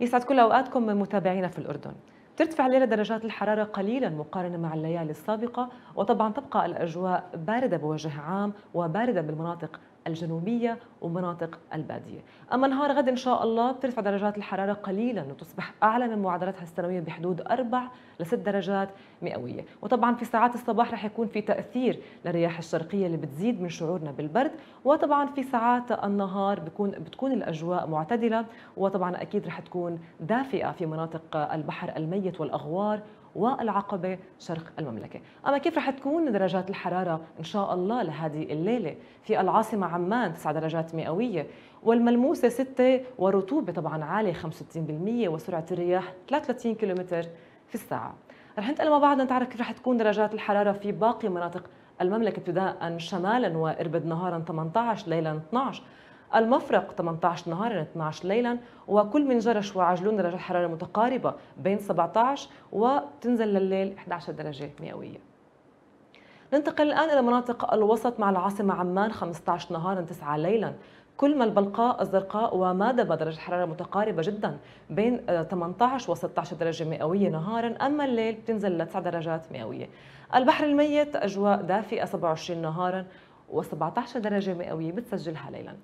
يسعد كل اوقاتكم من متابعينا في الاردن. ترتفع الليله درجات الحراره قليلا مقارنه مع الليالي السابقه وطبعا تبقى الاجواء بارده بوجه عام وبارده بالمناطق الجنوبية ومناطق البادية أما نهار غد إن شاء الله بترتفع درجات الحرارة قليلا وتصبح أعلى من معدلاتها السنوية بحدود 4 ل 6 درجات مئوية وطبعا في ساعات الصباح رح يكون في تأثير للرياح الشرقية اللي بتزيد من شعورنا بالبرد وطبعا في ساعات النهار بكون بتكون الأجواء معتدلة وطبعا أكيد رح تكون دافئة في مناطق البحر الميت والأغوار والعقبة شرق المملكة أما كيف رح تكون درجات الحرارة إن شاء الله لهذه الليلة في العاصمة عمان 9 درجات مئوية والملموسة 6 ورطوبة طبعا عالية 65% وسرعة الرياح 33 كيلومتر في الساعة رح ننتقل مع بعض نتعرف كيف رح تكون درجات الحرارة في باقي مناطق المملكة ابتداء شمالا وإربد نهارا 18 ليلا 12 المفرق 18 نهارا 12 ليلا وكل من جرش وعجلون درجة الحرارة متقاربة بين 17 وتنزل لليل 11 درجة مئوية ننتقل الآن إلى مناطق الوسط مع العاصمة عمان 15 نهارا 9 ليلا كل ما البلقاء الزرقاء ومادبا درجة حرارة متقاربة جدا بين 18 و 16 درجة مئوية نهارا أما الليل بتنزل ل 9 درجات مئوية البحر الميت أجواء دافئة 27 نهارا و 17 درجة مئوية بتسجلها ليلا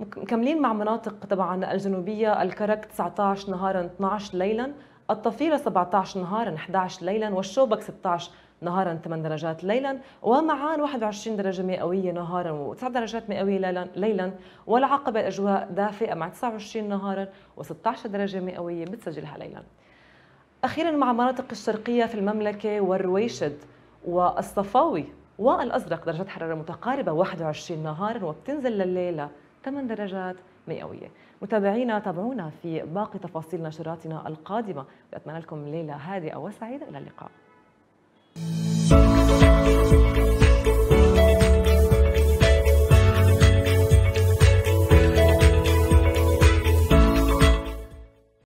مكملين مع مناطق طبعا الجنوبية الكرك 19 نهارا 12 ليلا الطفيلة 17 نهارا 11 ليلا والشوبك 16 نهارا 8 درجات ليلا ومعان 21 درجة مئوية نهارا و9 درجات مئوية ليلا, ليلا والعقبة الأجواء دافئة مع 29 نهارا و16 درجة مئوية بتسجلها ليلا أخيرا مع مناطق الشرقية في المملكة والرويشد والصفاوي والأزرق درجات حرارة متقاربة 21 نهارا وبتنزل لليلة 8 درجات مئوية متابعينا تابعونا في باقي تفاصيل نشراتنا القادمة وأتمنى لكم ليلة هادئة وسعيدة إلى اللقاء